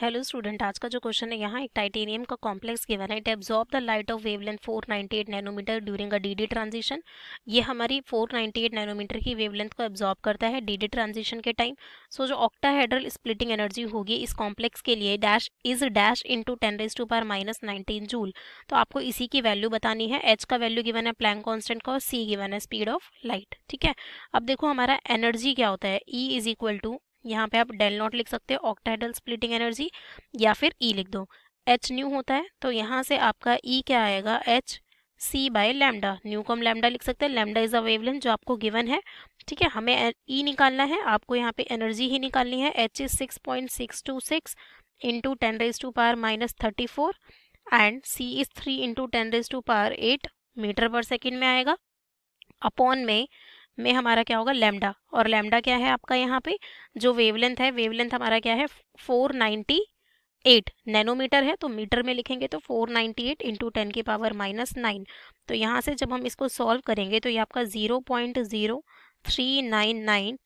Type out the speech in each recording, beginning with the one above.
hello student आज का जो क्वेश्चन है यहाँ एक टाइटेनियम का कॉम्प्लेक्स गिवन है it absorb the light of wavelength 498 nanometre during a d d transition ये हमारी 498 नैनोमीटर की वेवलेंथ को एब्जॉर्ब करता है डीडी ट्रांजिशन के टाइम सो so, जो ऑक्टाहेड्रल स्प्लिटिंग एनर्जी होगी इस कॉम्प्लेक्स के लिए dash is dash into ten raise to power minus nineteen joule तो आपको इसी की वैल्यू बतानी है एच का वैल्यू गिवन है प्लैंक कॉन्स्टेंट का और सी गिवन है स्पीड ऑफ लाइट ठीक है अब देखो हमारा एनर्जी क्या होता है ई इज इक्वल टू यहाँ पे आप डेल नॉट लिख सकते हो ऑक्टाइडल स्प्लिटिंग एनर्जी या फिर ई e लिख दो एच न्यू होता है तो यहाँ से आपका ई e क्या आएगा H C by lambda nu हम लैमडा लिख सकते हैं लैमडा इज अ वेवलेंथ जो आपको गिवन है ठीक है हमें ई e निकालना है आपको यहाँ पे एनर्जी ही निकालनी है H is six point six two six into ten raise to power minus thirty four and C is three into ten raise to power eight metre per second में आएगा अपॉन में में हमारा क्या होगा लेमडा और लेमडा क्या है आपका यहाँ पे जो वेवलेंथ है वेवलेंथ हमारा क्या है फोर नाइन्टी एट नैनोमीटर है तो मीटर में लिखेंगे तो four ninety eight into ten की पावर माइनस नाइन तो यहाँ से जब हम इसको सॉल्व करेंगे तो ये आपका zero point zero three nine nine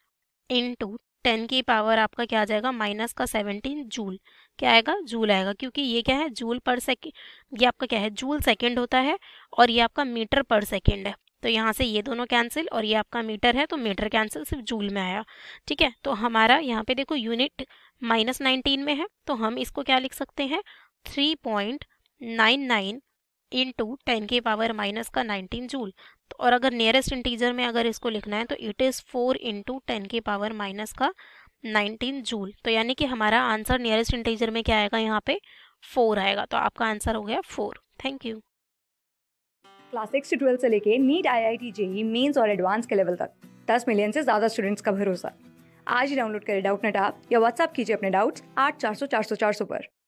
into ten की पावर आपका क्या आ जाएगा माइनस का सेवनटीन जूल क्या आएगा जूल आएगा क्योंकि ये क्या है जूल पर सेकेंड ये आपका क्या है जूल सेकेंड होता है और ये आपका मीटर पर सेकेंड है तो यहाँ से ये दोनों कैंसिल और ये आपका मीटर है तो मीटर कैंसिल सिर्फ जूल में आया ठीक है तो हमारा यहाँ पे देखो यूनिट माइनस नाइनटीन में है तो हम इसको क्या लिख सकते हैं three point nine nine into ten के पावर माइनस का नाइनटीन जूल तो और अगर नियरेस्ट इंटीजर में अगर इसको लिखना है तो it is four into ten के पावर माइनस का नाइनटीन जूल तो यानी कि हमारा आंसर नियरेस्ट इंटीजर में क्या आएगा यहाँ पे फोर आएगा तो आपका आंसर हो गया four thank you class six से ट्वेल्थ से लेके NEET I I T JEE Mains और एडवांस के लेवल तक दस मिलियन से ज़्यादा स्टूडेंट्स का भरोसा आज ही डाउनलोड करें डाउट नेट आप या व्हाट्सअप कीजिए अपने डाउट्स आठ चार सौ चार सौ चार सौ पर